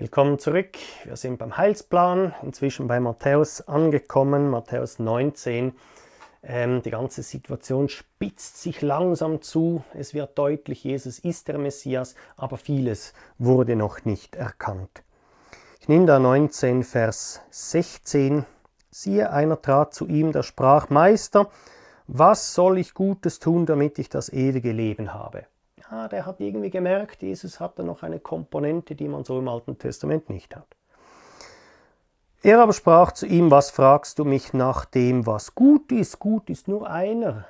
Willkommen zurück. Wir sind beim Heilsplan, inzwischen bei Matthäus angekommen, Matthäus 19. Ähm, die ganze Situation spitzt sich langsam zu. Es wird deutlich, Jesus ist der Messias, aber vieles wurde noch nicht erkannt. Ich nehme da 19, Vers 16. Siehe, einer trat zu ihm, der sprach, Meister, was soll ich Gutes tun, damit ich das ewige Leben habe? ah, der hat irgendwie gemerkt, Jesus hat da noch eine Komponente, die man so im Alten Testament nicht hat. Er aber sprach zu ihm, was fragst du mich nach dem, was gut ist? Gut ist nur einer.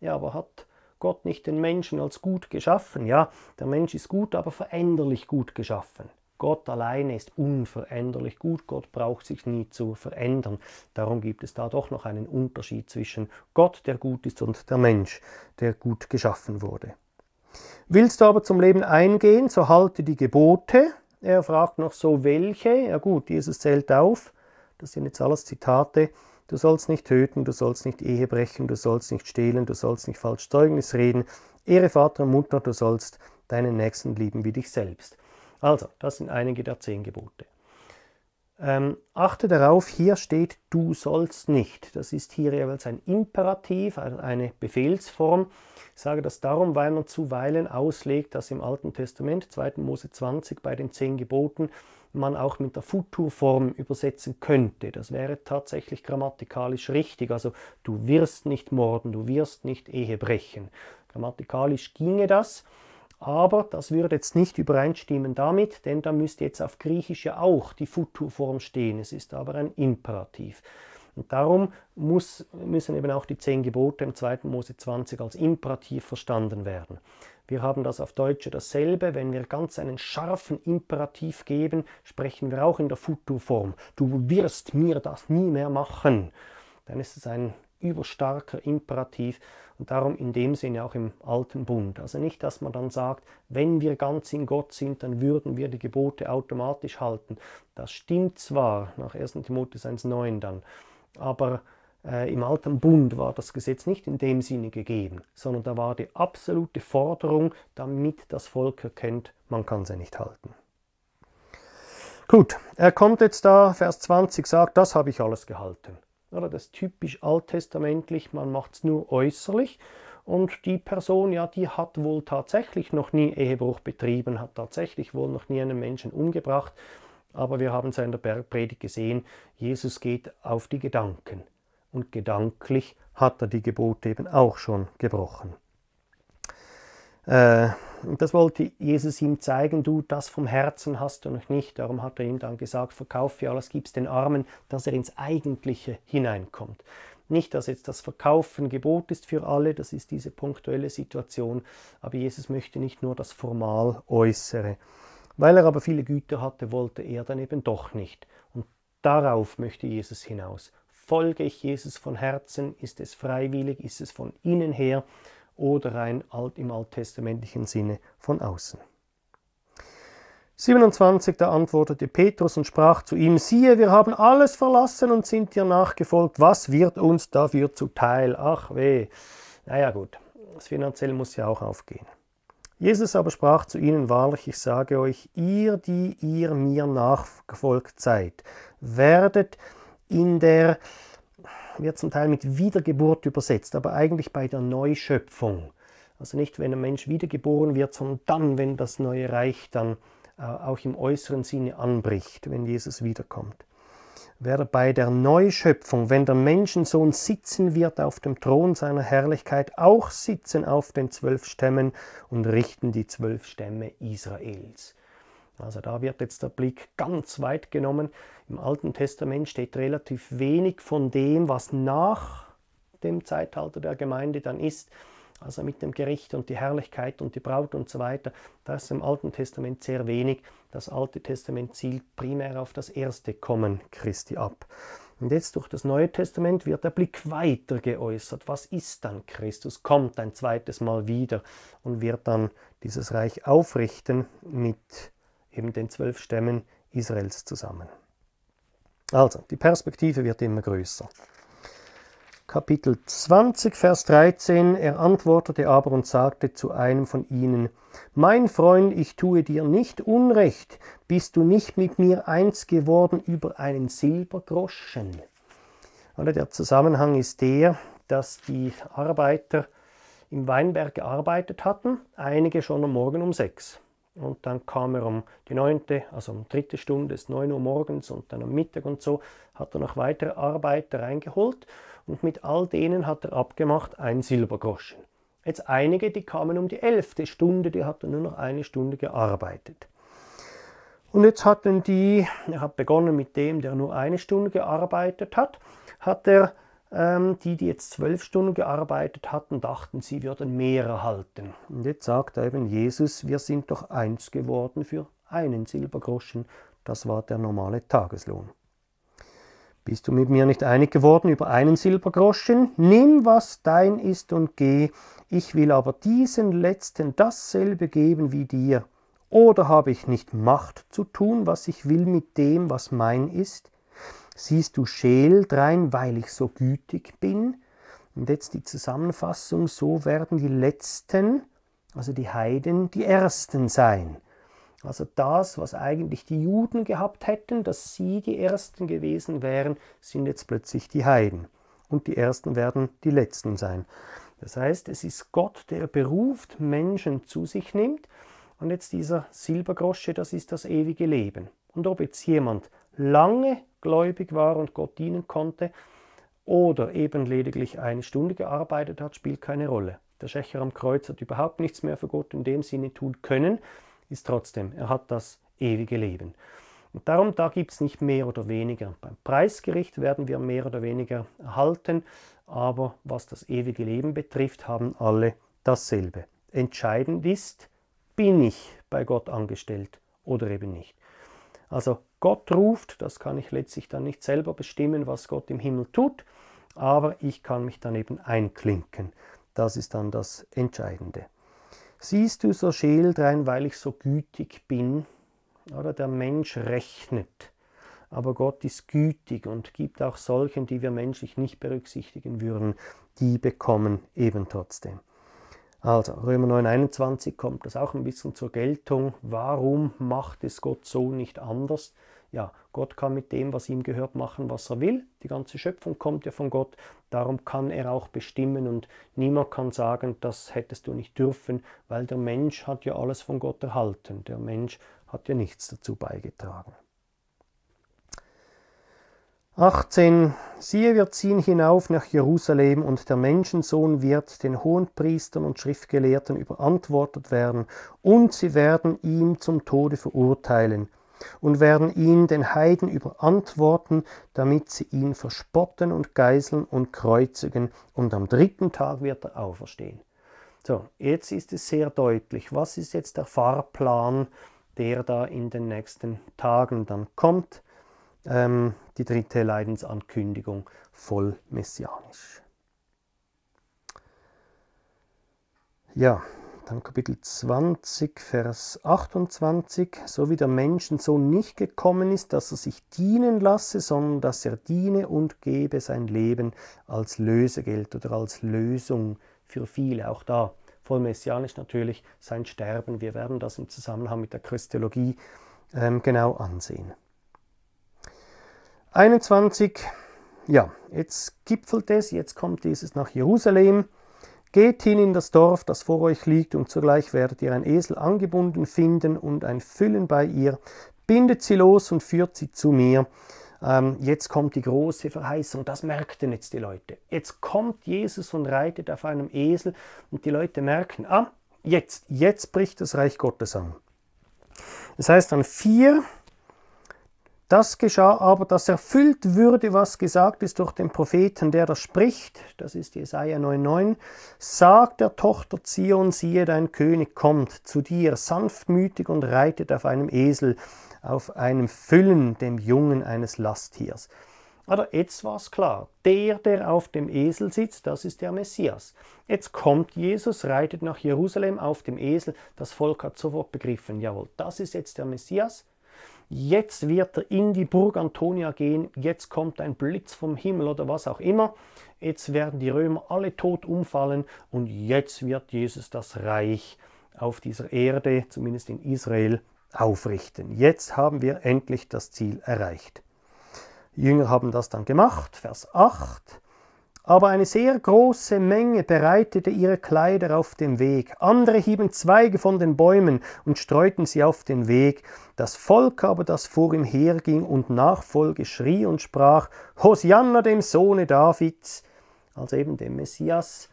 Ja, aber hat Gott nicht den Menschen als gut geschaffen? Ja, der Mensch ist gut, aber veränderlich gut geschaffen. Gott alleine ist unveränderlich gut, Gott braucht sich nie zu verändern. Darum gibt es da doch noch einen Unterschied zwischen Gott, der gut ist, und der Mensch, der gut geschaffen wurde. Willst du aber zum Leben eingehen, so halte die Gebote. Er fragt noch so welche. Ja gut, Jesus zählt auf. Das sind jetzt alles Zitate. Du sollst nicht töten, du sollst nicht Ehe brechen, du sollst nicht stehlen, du sollst nicht falsch Zeugnis reden. Ehre Vater und Mutter, du sollst deinen Nächsten lieben wie dich selbst. Also, das sind einige der zehn Gebote. Ähm, achte darauf, hier steht du sollst nicht. Das ist hier jeweils ein Imperativ, also eine Befehlsform. Ich sage das darum, weil man zuweilen auslegt, dass im Alten Testament, 2. Mose 20, bei den zehn Geboten, man auch mit der Futurform übersetzen könnte. Das wäre tatsächlich grammatikalisch richtig. Also du wirst nicht morden, du wirst nicht Ehe brechen. Grammatikalisch ginge das. Aber das würde jetzt nicht übereinstimmen damit, denn da müsste jetzt auf Griechisch ja auch die Futurform stehen. Es ist aber ein Imperativ. Und darum muss, müssen eben auch die zehn Gebote im 2. Mose 20 als Imperativ verstanden werden. Wir haben das auf Deutsch dasselbe. Wenn wir ganz einen scharfen Imperativ geben, sprechen wir auch in der Futurform. Du wirst mir das nie mehr machen. Dann ist es ein überstarker Imperativ und darum in dem Sinne auch im alten Bund. Also nicht, dass man dann sagt, wenn wir ganz in Gott sind, dann würden wir die Gebote automatisch halten. Das stimmt zwar nach 1 Timotheus 1.9 dann, aber äh, im alten Bund war das Gesetz nicht in dem Sinne gegeben, sondern da war die absolute Forderung, damit das Volk erkennt, man kann sie nicht halten. Gut, er kommt jetzt da, Vers 20 sagt, das habe ich alles gehalten. Oder das typisch alttestamentlich, man macht es nur äußerlich. Und die Person, ja, die hat wohl tatsächlich noch nie Ehebruch betrieben, hat tatsächlich wohl noch nie einen Menschen umgebracht. Aber wir haben es ja in der Bergpredigt gesehen, Jesus geht auf die Gedanken. Und gedanklich hat er die Gebote eben auch schon gebrochen und äh, das wollte Jesus ihm zeigen, du, das vom Herzen hast du noch nicht. Darum hat er ihm dann gesagt, verkaufe alles, gib es den Armen, dass er ins Eigentliche hineinkommt. Nicht, dass jetzt das Verkaufen Gebot ist für alle, das ist diese punktuelle Situation, aber Jesus möchte nicht nur das formal Äußere. Weil er aber viele Güter hatte, wollte er dann eben doch nicht. Und darauf möchte Jesus hinaus. Folge ich Jesus von Herzen, ist es freiwillig, ist es von innen her, oder rein alt im alttestamentlichen Sinne von außen. 27. Da antwortete Petrus und sprach zu ihm, siehe, wir haben alles verlassen und sind dir nachgefolgt, was wird uns dafür zuteil? Ach weh, naja gut, das Finanzielle muss ja auch aufgehen. Jesus aber sprach zu ihnen, wahrlich, ich sage euch, ihr, die ihr mir nachgefolgt seid, werdet in der wird zum Teil mit Wiedergeburt übersetzt, aber eigentlich bei der Neuschöpfung. Also nicht, wenn ein Mensch wiedergeboren wird, sondern dann, wenn das neue Reich dann äh, auch im äußeren Sinne anbricht, wenn Jesus wiederkommt. Wäre bei der Neuschöpfung, wenn der Menschensohn sitzen wird auf dem Thron seiner Herrlichkeit, auch sitzen auf den zwölf Stämmen und richten die zwölf Stämme Israels. Also da wird jetzt der Blick ganz weit genommen. Im Alten Testament steht relativ wenig von dem, was nach dem Zeitalter der Gemeinde dann ist, also mit dem Gericht und die Herrlichkeit und die Braut und so weiter. Da ist im Alten Testament sehr wenig. Das Alte Testament zielt primär auf das erste Kommen Christi ab. Und jetzt durch das Neue Testament wird der Blick weiter geäußert. Was ist dann Christus? Kommt ein zweites Mal wieder und wird dann dieses Reich aufrichten mit Christus eben den zwölf Stämmen Israels zusammen. Also, die Perspektive wird immer größer. Kapitel 20, Vers 13. Er antwortete aber und sagte zu einem von ihnen, Mein Freund, ich tue dir nicht Unrecht, bist du nicht mit mir eins geworden über einen Silbergroschen. Oder der Zusammenhang ist der, dass die Arbeiter im Weinberg gearbeitet hatten, einige schon am Morgen um sechs. Und dann kam er um die neunte, also um dritte Stunde, ist 9 Uhr morgens und dann am Mittag und so, hat er noch weitere Arbeiter reingeholt und mit all denen hat er abgemacht ein Silbergroschen. Jetzt einige, die kamen um die elfte Stunde, die hat er nur noch eine Stunde gearbeitet. Und jetzt hatten die, er hat begonnen mit dem, der nur eine Stunde gearbeitet hat, hat er ähm, die, die jetzt zwölf Stunden gearbeitet hatten, dachten, sie würden mehr erhalten. Und jetzt sagt eben Jesus, wir sind doch eins geworden für einen Silbergroschen. Das war der normale Tageslohn. Bist du mit mir nicht einig geworden über einen Silbergroschen? Nimm, was dein ist und geh. Ich will aber diesen letzten dasselbe geben wie dir. Oder habe ich nicht Macht zu tun, was ich will mit dem, was mein ist? siehst du Scheel drein, weil ich so gütig bin. Und jetzt die Zusammenfassung, so werden die Letzten, also die Heiden, die Ersten sein. Also das, was eigentlich die Juden gehabt hätten, dass sie die Ersten gewesen wären, sind jetzt plötzlich die Heiden. Und die Ersten werden die Letzten sein. Das heißt, es ist Gott, der beruft, Menschen zu sich nimmt. Und jetzt dieser Silbergrosche, das ist das ewige Leben. Und ob jetzt jemand lange gläubig war und Gott dienen konnte oder eben lediglich eine Stunde gearbeitet hat, spielt keine Rolle. Der Schächer am Kreuz hat überhaupt nichts mehr für Gott in dem Sinne tun können, ist trotzdem, er hat das ewige Leben. Und darum, da gibt es nicht mehr oder weniger. Beim Preisgericht werden wir mehr oder weniger erhalten, aber was das ewige Leben betrifft, haben alle dasselbe. Entscheidend ist, bin ich bei Gott angestellt oder eben nicht. Also Gott ruft. Das kann ich letztlich dann nicht selber bestimmen, was Gott im Himmel tut, aber ich kann mich dann eben einklinken. Das ist dann das Entscheidende. Siehst du so schildrein, weil ich so gütig bin? Oder der Mensch rechnet. Aber Gott ist gütig und gibt auch solchen, die wir menschlich nicht berücksichtigen würden, die bekommen eben trotzdem. Also, Römer 9,21 kommt das auch ein bisschen zur Geltung. Warum macht es Gott so nicht anders? Ja, Gott kann mit dem, was ihm gehört, machen, was er will. Die ganze Schöpfung kommt ja von Gott. Darum kann er auch bestimmen und niemand kann sagen, das hättest du nicht dürfen, weil der Mensch hat ja alles von Gott erhalten. Der Mensch hat ja nichts dazu beigetragen. 18. Siehe, wir ziehen hinauf nach Jerusalem, und der Menschensohn wird den Hohenpriestern und Schriftgelehrten überantwortet werden, und sie werden ihn zum Tode verurteilen und werden ihn den Heiden überantworten, damit sie ihn verspotten und geißeln und kreuzigen, und am dritten Tag wird er auferstehen. So, jetzt ist es sehr deutlich, was ist jetzt der Fahrplan, der da in den nächsten Tagen dann kommt ähm, die dritte Leidensankündigung voll messianisch. Ja, dann Kapitel 20, Vers 28, so wie der Menschensohn nicht gekommen ist, dass er sich dienen lasse, sondern dass er diene und gebe sein Leben als Lösegeld oder als Lösung für viele. Auch da voll messianisch natürlich sein Sterben. Wir werden das im Zusammenhang mit der Christologie ähm, genau ansehen. 21, ja, jetzt gipfelt es, jetzt kommt dieses nach Jerusalem. Geht hin in das Dorf, das vor euch liegt, und zugleich werdet ihr ein Esel angebunden finden und ein Füllen bei ihr. Bindet sie los und führt sie zu mir. Ähm, jetzt kommt die große Verheißung, das merkten jetzt die Leute. Jetzt kommt Jesus und reitet auf einem Esel und die Leute merken, ah, jetzt, jetzt bricht das Reich Gottes an. Das heißt dann vier, das geschah aber, dass erfüllt würde, was gesagt ist durch den Propheten, der da spricht, das ist Jesaja 9,9, sagt der Tochter Zion, siehe, dein König kommt zu dir, sanftmütig und reitet auf einem Esel, auf einem Füllen, dem Jungen eines Lasttiers. Also jetzt war es klar, der, der auf dem Esel sitzt, das ist der Messias. Jetzt kommt Jesus, reitet nach Jerusalem auf dem Esel, das Volk hat sofort begriffen, jawohl, das ist jetzt der Messias, jetzt wird er in die Burg Antonia gehen, jetzt kommt ein Blitz vom Himmel oder was auch immer, jetzt werden die Römer alle tot umfallen und jetzt wird Jesus das Reich auf dieser Erde, zumindest in Israel, aufrichten. Jetzt haben wir endlich das Ziel erreicht. Die Jünger haben das dann gemacht, Vers 8 aber eine sehr große Menge bereitete ihre Kleider auf dem Weg, andere hieben Zweige von den Bäumen und streuten sie auf den Weg, das Volk aber, das vor ihm herging und Nachfolge schrie und sprach, Hosianna dem Sohne Davids, also eben dem Messias.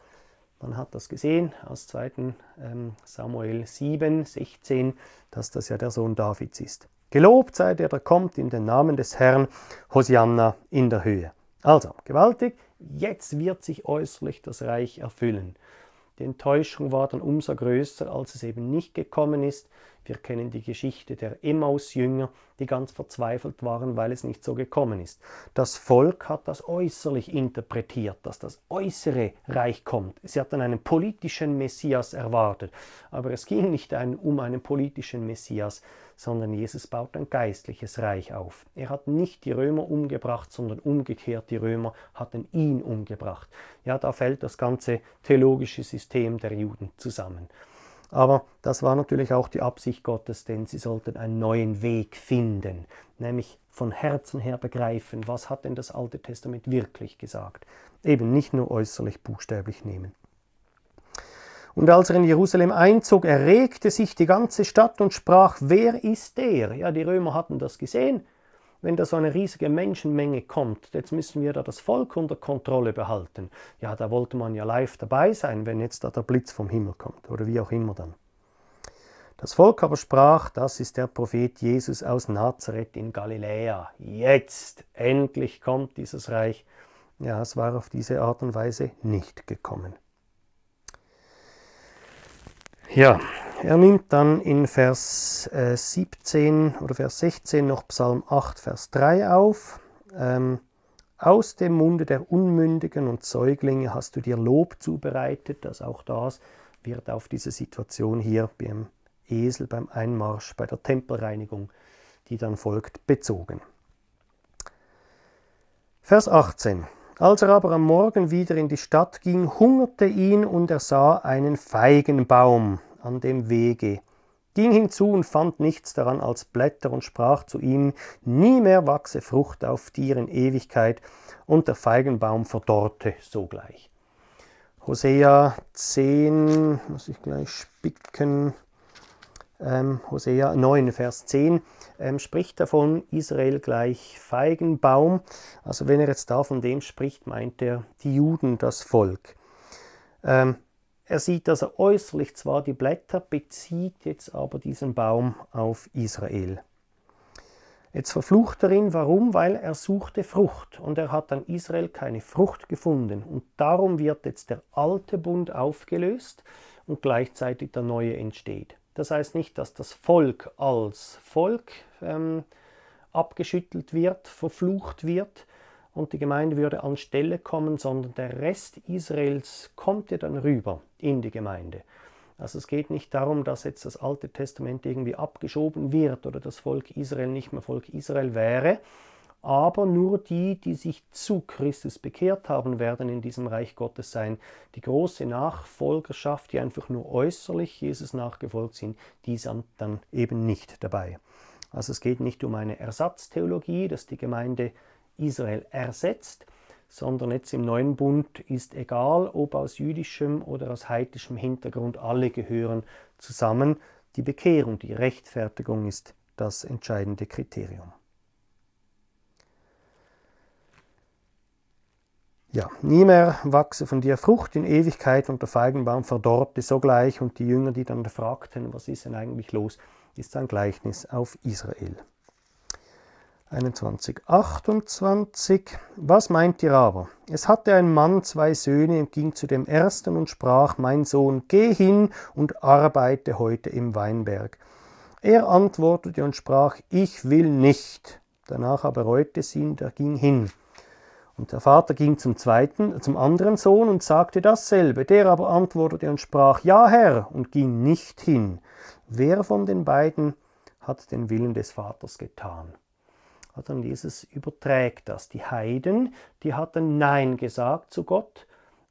Man hat das gesehen aus 2 ähm, Samuel 7, 16, dass das ja der Sohn Davids ist. Gelobt sei der, der kommt in den Namen des Herrn, Hosianna in der Höhe. Also, gewaltig, jetzt wird sich äußerlich das Reich erfüllen. Die Enttäuschung war dann umso größer, als es eben nicht gekommen ist. Wir kennen die Geschichte der Emmaus-Jünger, die ganz verzweifelt waren, weil es nicht so gekommen ist. Das Volk hat das äußerlich interpretiert, dass das äußere Reich kommt. Sie hatten einen politischen Messias erwartet, aber es ging nicht um einen politischen Messias, sondern Jesus baut ein geistliches Reich auf. Er hat nicht die Römer umgebracht, sondern umgekehrt die Römer hatten ihn umgebracht. Ja, da fällt das ganze theologische System der Juden zusammen. Aber das war natürlich auch die Absicht Gottes, denn sie sollten einen neuen Weg finden, nämlich von Herzen her begreifen, was hat denn das Alte Testament wirklich gesagt. Eben nicht nur äußerlich buchstäblich nehmen. Und als er in Jerusalem einzog, erregte sich die ganze Stadt und sprach, wer ist der? Ja, die Römer hatten das gesehen, wenn da so eine riesige Menschenmenge kommt, jetzt müssen wir da das Volk unter Kontrolle behalten. Ja, da wollte man ja live dabei sein, wenn jetzt da der Blitz vom Himmel kommt oder wie auch immer dann. Das Volk aber sprach, das ist der Prophet Jesus aus Nazareth in Galiläa. Jetzt endlich kommt dieses Reich. Ja, es war auf diese Art und Weise nicht gekommen. Ja, er nimmt dann in Vers 17 äh, oder Vers 16 noch Psalm 8, Vers 3 auf. Ähm, aus dem Munde der Unmündigen und Säuglinge hast du dir Lob zubereitet, dass auch das wird auf diese Situation hier beim Esel, beim Einmarsch, bei der Tempelreinigung, die dann folgt, bezogen. Vers 18. Als er aber am Morgen wieder in die Stadt ging, hungerte ihn und er sah einen Feigenbaum an dem Wege, ging hinzu und fand nichts daran als Blätter und sprach zu ihm, nie mehr wachse Frucht auf dir in Ewigkeit, und der Feigenbaum verdorrte sogleich. Hosea 10, muss ich gleich spicken, ähm, Hosea 9, Vers 10, ähm, spricht davon, Israel gleich Feigenbaum. Also wenn er jetzt da von dem spricht, meint er die Juden, das Volk. Ähm, er sieht also äußerlich zwar die Blätter, bezieht jetzt aber diesen Baum auf Israel. Jetzt verflucht er ihn, warum? Weil er suchte Frucht und er hat an Israel keine Frucht gefunden. Und darum wird jetzt der alte Bund aufgelöst und gleichzeitig der neue entsteht. Das heißt nicht, dass das Volk als Volk ähm, abgeschüttelt wird, verflucht wird, und die Gemeinde würde anstelle kommen, sondern der Rest Israels kommt ja dann rüber in die Gemeinde. Also es geht nicht darum, dass jetzt das Alte Testament irgendwie abgeschoben wird oder das Volk Israel nicht mehr Volk Israel wäre, aber nur die, die sich zu Christus bekehrt haben, werden in diesem Reich Gottes sein. Die große Nachfolgerschaft, die einfach nur äußerlich Jesus nachgefolgt sind, die sind dann eben nicht dabei. Also es geht nicht um eine Ersatztheologie, dass die Gemeinde Israel ersetzt, sondern jetzt im neuen Bund ist egal, ob aus jüdischem oder aus heidnischem Hintergrund, alle gehören zusammen. Die Bekehrung, die Rechtfertigung ist das entscheidende Kriterium. Ja, nie mehr wachse von dir Frucht in Ewigkeit und der Feigenbaum verdorrte sogleich und die Jünger, die dann fragten, was ist denn eigentlich los, ist ein Gleichnis auf Israel. 21.28 Was meint ihr aber? Es hatte ein Mann zwei Söhne und ging zu dem ersten und sprach, mein Sohn, geh hin und arbeite heute im Weinberg. Er antwortete und sprach, ich will nicht. Danach aber reute es ihn, der ging hin. Und der Vater ging zum zweiten, äh, zum anderen Sohn und sagte dasselbe. Der aber antwortete und sprach, ja Herr, und ging nicht hin. Wer von den beiden hat den Willen des Vaters getan? Also Jesus überträgt das. Die Heiden, die hatten Nein gesagt zu Gott.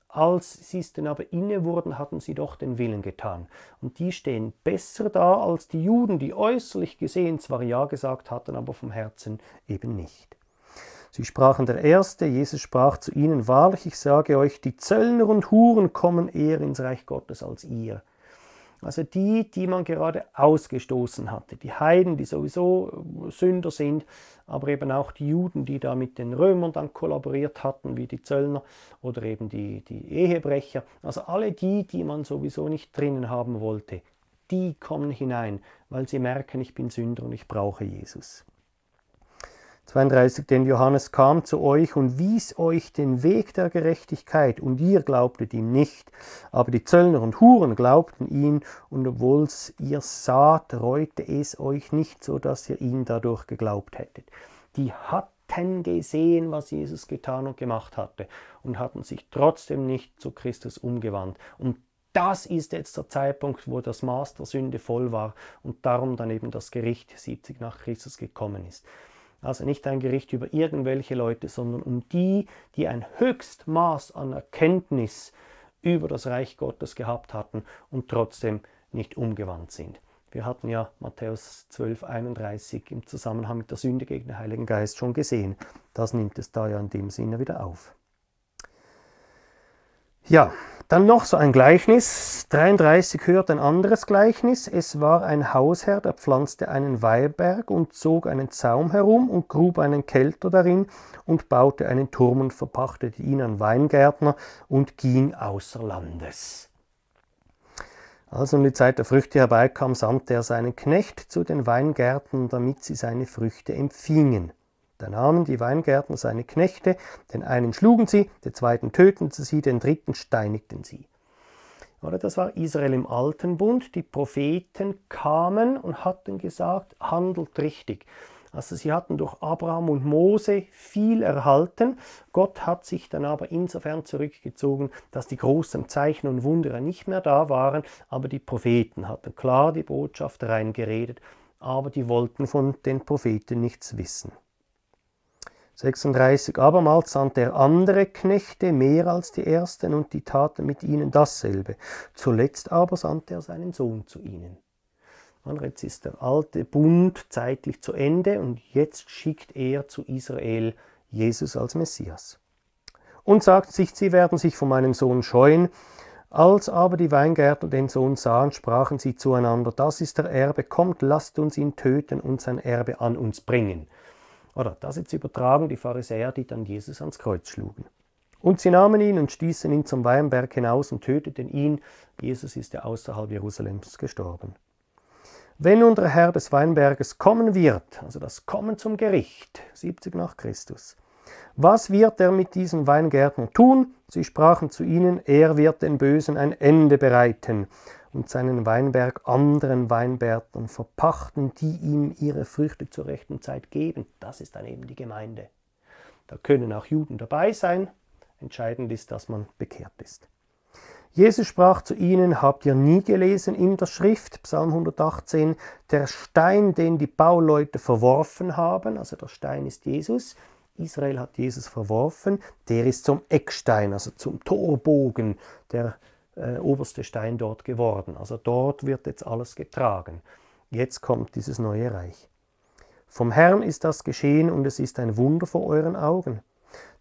Als sie es denn aber inne wurden, hatten sie doch den Willen getan. Und die stehen besser da als die Juden, die äußerlich gesehen zwar Ja gesagt hatten, aber vom Herzen eben nicht. Sie sprachen der Erste, Jesus sprach zu ihnen, wahrlich, ich sage euch, die Zöllner und Huren kommen eher ins Reich Gottes als ihr. Also die, die man gerade ausgestoßen hatte. Die Heiden, die sowieso äh, Sünder sind, aber eben auch die Juden, die da mit den Römern dann kollaboriert hatten, wie die Zöllner oder eben die, die Ehebrecher. Also alle die, die man sowieso nicht drinnen haben wollte, die kommen hinein, weil sie merken, ich bin Sünder und ich brauche Jesus. 32, denn Johannes kam zu euch und wies euch den Weg der Gerechtigkeit, und ihr glaubtet ihm nicht. Aber die Zöllner und Huren glaubten ihn, und obwohl ihr saht, reute es euch nicht, so dass ihr ihn dadurch geglaubt hättet. Die hatten gesehen, was Jesus getan und gemacht hatte, und hatten sich trotzdem nicht zu Christus umgewandt. Und das ist jetzt der Zeitpunkt, wo das Maß der Sünde voll war und darum dann eben das Gericht 70 nach Christus gekommen ist. Also nicht ein Gericht über irgendwelche Leute, sondern um die, die ein Höchstmaß an Erkenntnis über das Reich Gottes gehabt hatten und trotzdem nicht umgewandt sind. Wir hatten ja Matthäus 12, 31 im Zusammenhang mit der Sünde gegen den Heiligen Geist schon gesehen. Das nimmt es da ja in dem Sinne wieder auf. Ja, dann noch so ein Gleichnis. 33 hört ein anderes Gleichnis. Es war ein Hausherr, der pflanzte einen Weiberg und zog einen Zaum herum und grub einen Kelter darin und baute einen Turm und verpachtete ihn an Weingärtner und ging außer Landes. Als nun die Zeit der Früchte herbeikam, sandte er seinen Knecht zu den Weingärten, damit sie seine Früchte empfingen. Da nahmen die Weingärtner seine Knechte, den einen schlugen sie, den zweiten töteten sie, den dritten steinigten sie. Oder das war Israel im Alten Bund. Die Propheten kamen und hatten gesagt, handelt richtig. Also sie hatten durch Abraham und Mose viel erhalten. Gott hat sich dann aber insofern zurückgezogen, dass die großen Zeichen und Wunder nicht mehr da waren, aber die Propheten hatten klar die Botschaft reingeredet, aber die wollten von den Propheten nichts wissen. 36 Abermals sandte er andere Knechte mehr als die ersten, und die taten mit ihnen dasselbe. Zuletzt aber sandte er seinen Sohn zu ihnen. Jetzt ist der alte Bund zeitlich zu Ende und jetzt schickt er zu Israel Jesus als Messias. Und sagt sich, sie werden sich von meinem Sohn scheuen. Als aber die Weingärtner den Sohn sahen, sprachen sie zueinander, das ist der Erbe, kommt, lasst uns ihn töten und sein Erbe an uns bringen. Oder das jetzt übertragen die Pharisäer, die dann Jesus ans Kreuz schlugen. Und sie nahmen ihn und stießen ihn zum Weinberg hinaus und töteten ihn. Jesus ist ja außerhalb Jerusalems gestorben. Wenn nun der Herr des Weinberges kommen wird, also das Kommen zum Gericht, 70 nach Christus, was wird er mit diesen Weingärten tun? Sie sprachen zu ihnen, er wird den Bösen ein Ende bereiten und seinen Weinberg anderen Weinbärtern verpachten, die ihm ihre Früchte zur rechten Zeit geben. Das ist dann eben die Gemeinde. Da können auch Juden dabei sein. Entscheidend ist, dass man bekehrt ist. Jesus sprach zu ihnen, habt ihr nie gelesen in der Schrift, Psalm 118, der Stein, den die Bauleute verworfen haben, also der Stein ist Jesus, Israel hat Jesus verworfen, der ist zum Eckstein, also zum Torbogen der äh, oberste Stein dort geworden. Also dort wird jetzt alles getragen. Jetzt kommt dieses neue Reich. Vom Herrn ist das geschehen und es ist ein Wunder vor euren Augen.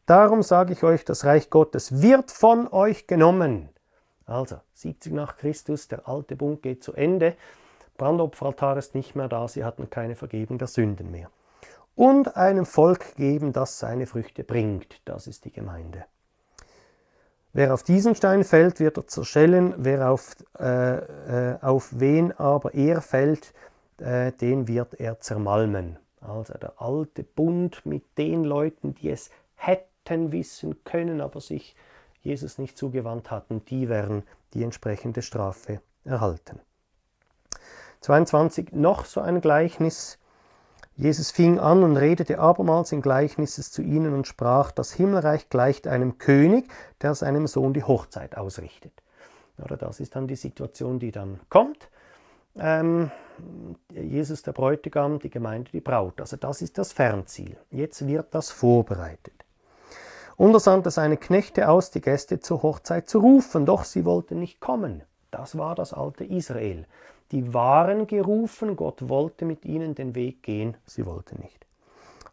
Darum sage ich euch, das Reich Gottes wird von euch genommen. Also 70 nach Christus, der alte Bund geht zu Ende. Brandopferaltar ist nicht mehr da, sie hatten keine Vergebung der Sünden mehr. Und einem Volk geben, das seine Früchte bringt. Das ist die Gemeinde. Wer auf diesen Stein fällt, wird er zerschellen, wer auf, äh, äh, auf wen aber er fällt, äh, den wird er zermalmen. Also der alte Bund mit den Leuten, die es hätten wissen können, aber sich Jesus nicht zugewandt hatten, die werden die entsprechende Strafe erhalten. 22 noch so ein Gleichnis Jesus fing an und redete abermals in Gleichnisses zu ihnen und sprach, das Himmelreich gleicht einem König, der seinem Sohn die Hochzeit ausrichtet. Oder das ist dann die Situation, die dann kommt. Ähm, Jesus der Bräutigam, die Gemeinde die Braut. Also das ist das Fernziel. Jetzt wird das vorbereitet. Und er sandte seine Knechte aus, die Gäste zur Hochzeit zu rufen, doch sie wollten nicht kommen. Das war das alte Israel. Die waren gerufen, Gott wollte mit ihnen den Weg gehen, sie wollten nicht.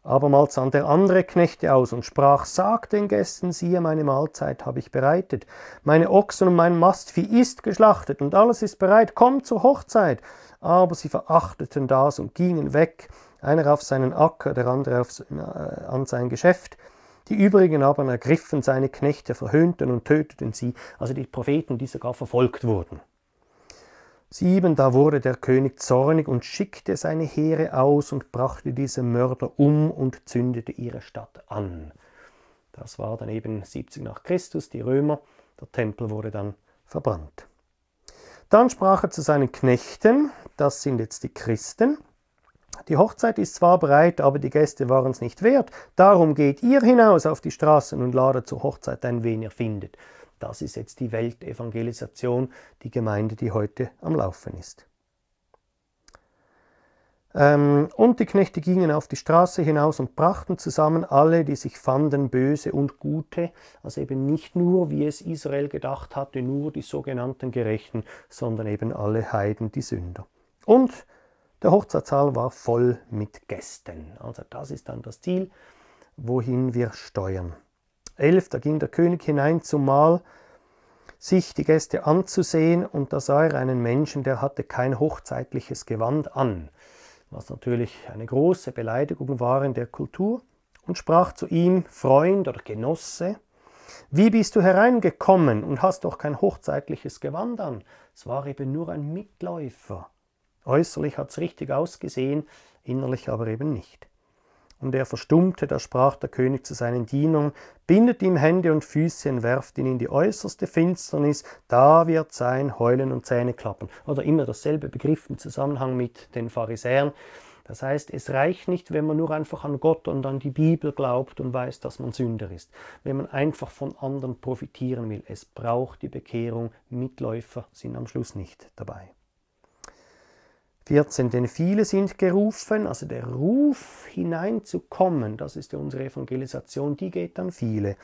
Abermals sah der andere Knechte aus und sprach, Sag den Gästen, siehe, meine Mahlzeit habe ich bereitet, meine Ochsen und mein Mastvieh ist geschlachtet und alles ist bereit, kommt zur Hochzeit. Aber sie verachteten das und gingen weg, einer auf seinen Acker, der andere auf, äh, an sein Geschäft. Die übrigen aber ergriffen seine Knechte, verhöhnten und töteten sie, also die Propheten, die sogar verfolgt wurden. 7, da wurde der König zornig und schickte seine Heere aus und brachte diese Mörder um und zündete ihre Stadt an. Das war dann eben 70 nach Christus, die Römer, der Tempel wurde dann verbrannt. Dann sprach er zu seinen Knechten, das sind jetzt die Christen, die Hochzeit ist zwar bereit, aber die Gäste waren es nicht wert, darum geht ihr hinaus auf die Straßen und ladet zur Hochzeit ein, wen ihr findet. Das ist jetzt die Weltevangelisation, die Gemeinde, die heute am Laufen ist. Ähm, und die Knechte gingen auf die Straße hinaus und brachten zusammen alle, die sich fanden, böse und gute, also eben nicht nur, wie es Israel gedacht hatte, nur die sogenannten Gerechten, sondern eben alle Heiden, die Sünder. Und der Hochzeitssaal war voll mit Gästen. Also das ist dann das Ziel, wohin wir steuern. 11, da ging der König hinein zum Mahl, sich die Gäste anzusehen, und da sah er einen Menschen, der hatte kein hochzeitliches Gewand an, was natürlich eine große Beleidigung war in der Kultur, und sprach zu ihm, Freund oder Genosse, wie bist du hereingekommen und hast doch kein hochzeitliches Gewand an? Es war eben nur ein Mitläufer. Äußerlich hat es richtig ausgesehen, innerlich aber eben nicht. Und er verstummte, da sprach der König zu seinen Dienern, bindet ihm Hände und Füße und werft ihn in die äußerste Finsternis, da wird sein Heulen und Zähne Zähneklappern. Oder immer dasselbe Begriff im Zusammenhang mit den Pharisäern. Das heißt, es reicht nicht, wenn man nur einfach an Gott und an die Bibel glaubt und weiß, dass man Sünder ist. Wenn man einfach von anderen profitieren will. Es braucht die Bekehrung. Mitläufer sind am Schluss nicht dabei. 14. Denn viele sind gerufen, also der Ruf hineinzukommen, das ist unsere Evangelisation, die geht an viele.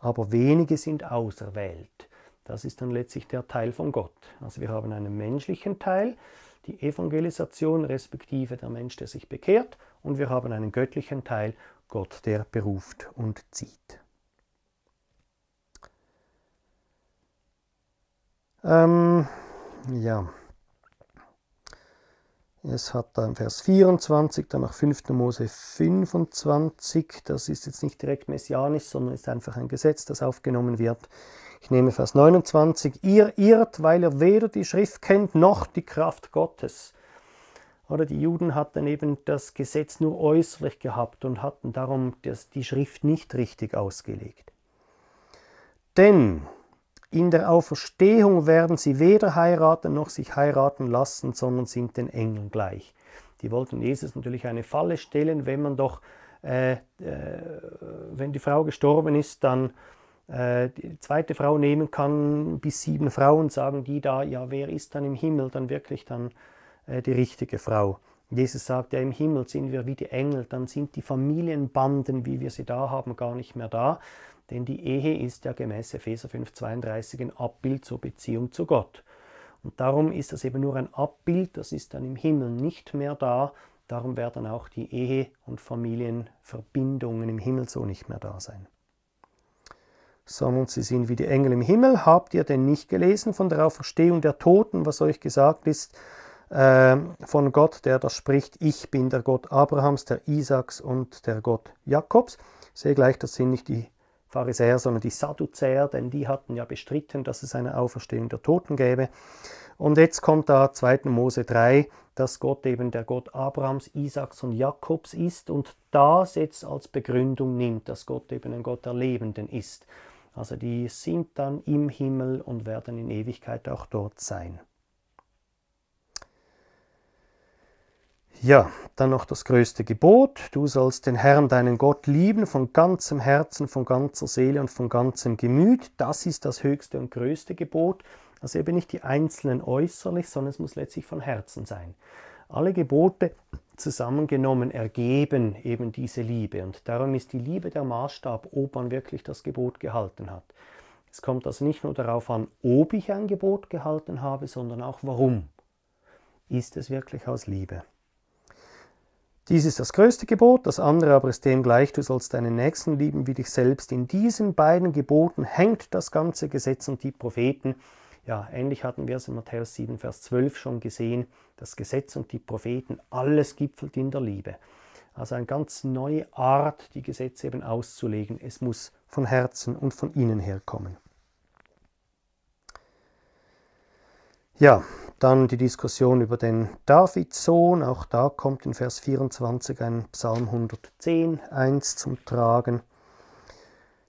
Aber wenige sind auserwählt. Das ist dann letztlich der Teil von Gott. Also wir haben einen menschlichen Teil, die Evangelisation, respektive der Mensch, der sich bekehrt, und wir haben einen göttlichen Teil, Gott, der beruft und zieht. Ähm, ja. Es hat dann Vers 24, dann nach 5. Mose 25. Das ist jetzt nicht direkt messianisch, sondern ist einfach ein Gesetz, das aufgenommen wird. Ich nehme Vers 29. Ihr irrt, weil ihr weder die Schrift kennt noch die Kraft Gottes. Oder die Juden hatten eben das Gesetz nur äußerlich gehabt und hatten darum das, die Schrift nicht richtig ausgelegt. Denn in der Auferstehung werden sie weder heiraten noch sich heiraten lassen, sondern sind den Engeln gleich. Die wollten Jesus natürlich eine Falle stellen, wenn man doch, äh, äh, wenn die Frau gestorben ist, dann äh, die zweite Frau nehmen kann, bis sieben Frauen sagen die da, ja, wer ist dann im Himmel dann wirklich dann äh, die richtige Frau? Jesus sagt ja, im Himmel sind wir wie die Engel, dann sind die Familienbanden, wie wir sie da haben, gar nicht mehr da, denn die Ehe ist ja gemäß Epheser 5,32 ein Abbild zur Beziehung zu Gott. Und darum ist das eben nur ein Abbild, das ist dann im Himmel nicht mehr da. Darum werden auch die Ehe- und Familienverbindungen im Himmel so nicht mehr da sein. Sondern sie sind wie die Engel im Himmel. Habt ihr denn nicht gelesen von der Auferstehung der Toten, was euch gesagt ist, äh, von Gott, der da spricht, ich bin der Gott Abrahams, der Isaaks und der Gott Jakobs? Sehe gleich, das sind nicht die Pharisäer, sondern die Sadduzäer, denn die hatten ja bestritten, dass es eine Auferstehung der Toten gäbe. Und jetzt kommt da 2. Mose 3, dass Gott eben der Gott Abrahams, Isaaks und Jakobs ist und das jetzt als Begründung nimmt, dass Gott eben ein Gott der Lebenden ist. Also die sind dann im Himmel und werden in Ewigkeit auch dort sein. Ja, dann noch das größte Gebot. Du sollst den Herrn, deinen Gott, lieben von ganzem Herzen, von ganzer Seele und von ganzem Gemüt. Das ist das höchste und größte Gebot. Also eben nicht die einzelnen äußerlich, sondern es muss letztlich von Herzen sein. Alle Gebote zusammengenommen ergeben eben diese Liebe. Und darum ist die Liebe der Maßstab, ob man wirklich das Gebot gehalten hat. Es kommt also nicht nur darauf an, ob ich ein Gebot gehalten habe, sondern auch warum. Ist es wirklich aus Liebe? Dies ist das größte Gebot, das andere aber ist dem gleich, du sollst deinen Nächsten lieben wie dich selbst. In diesen beiden Geboten hängt das ganze Gesetz und die Propheten. Ja, ähnlich hatten wir es in Matthäus 7, Vers 12 schon gesehen. Das Gesetz und die Propheten, alles gipfelt in der Liebe. Also eine ganz neue Art, die Gesetze eben auszulegen. Es muss von Herzen und von innen herkommen. Ja, dann die Diskussion über den Davidssohn. Auch da kommt in Vers 24 ein Psalm 110, 1 zum Tragen.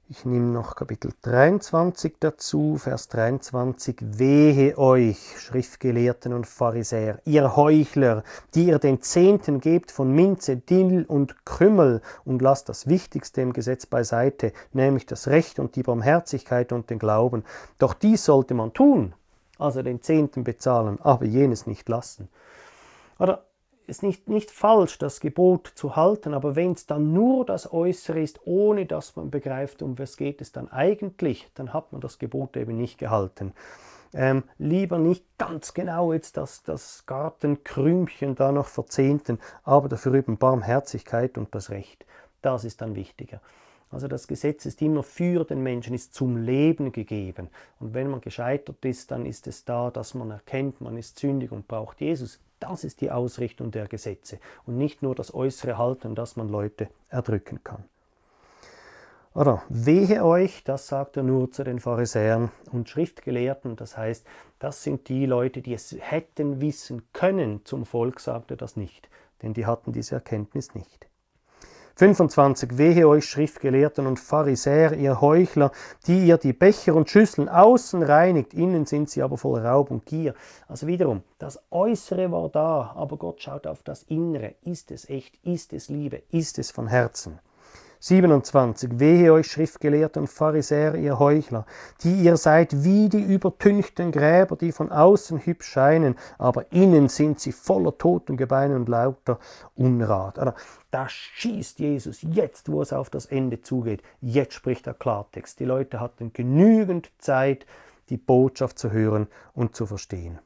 Ich nehme noch Kapitel 23 dazu, Vers 23. Wehe euch, Schriftgelehrten und Pharisäer, ihr Heuchler, die ihr den Zehnten gebt von Minze, Dill und Krümmel und lasst das Wichtigste im Gesetz beiseite, nämlich das Recht und die Barmherzigkeit und den Glauben. Doch dies sollte man tun, also den Zehnten bezahlen, aber jenes nicht lassen. Oder es ist nicht, nicht falsch, das Gebot zu halten, aber wenn es dann nur das Äußere ist, ohne dass man begreift, um was geht es dann eigentlich, dann hat man das Gebot eben nicht gehalten. Ähm, lieber nicht ganz genau jetzt das, das Gartenkrümchen da noch verzehnten, aber dafür eben Barmherzigkeit und das Recht. Das ist dann wichtiger. Also das Gesetz ist immer für den Menschen, ist zum Leben gegeben. Und wenn man gescheitert ist, dann ist es da, dass man erkennt, man ist sündig und braucht Jesus. Das ist die Ausrichtung der Gesetze und nicht nur das äußere Halten, dass man Leute erdrücken kann. Oder wehe euch, das sagt er nur zu den Pharisäern und Schriftgelehrten, das heißt, das sind die Leute, die es hätten wissen können, zum Volk sagt er das nicht, denn die hatten diese Erkenntnis nicht. 25 Wehe euch Schriftgelehrten und Pharisäer, ihr Heuchler, die ihr die Becher und Schüsseln außen reinigt, innen sind sie aber voll Raub und Gier. Also wiederum, das Äußere war da, aber Gott schaut auf das Innere. Ist es echt? Ist es Liebe? Ist es von Herzen? 27. Wehe euch, Schriftgelehrten und Pharisäer, ihr Heuchler, die ihr seid wie die übertünchten Gräber, die von außen hübsch scheinen, aber innen sind sie voller Totengebeine und und lauter Unrat. Also, da schießt Jesus jetzt, wo es auf das Ende zugeht. Jetzt spricht er Klartext. Die Leute hatten genügend Zeit, die Botschaft zu hören und zu verstehen.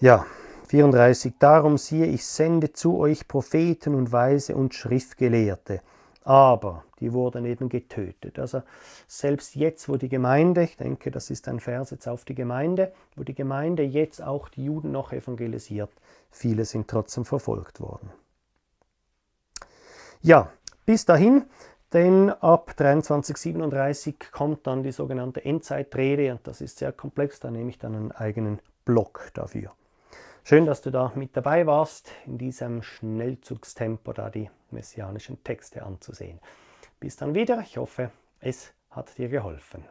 Ja, 34. Darum siehe, ich sende zu euch Propheten und Weise und Schriftgelehrte. Aber die wurden eben getötet. Also selbst jetzt, wo die Gemeinde, ich denke, das ist ein Vers jetzt auf die Gemeinde, wo die Gemeinde jetzt auch die Juden noch evangelisiert, viele sind trotzdem verfolgt worden. Ja, bis dahin, denn ab 2337 kommt dann die sogenannte Endzeitrede und das ist sehr komplex, da nehme ich dann einen eigenen Block dafür. Schön, dass du da mit dabei warst, in diesem Schnellzugstempo da die messianischen Texte anzusehen. Bis dann wieder, ich hoffe, es hat dir geholfen.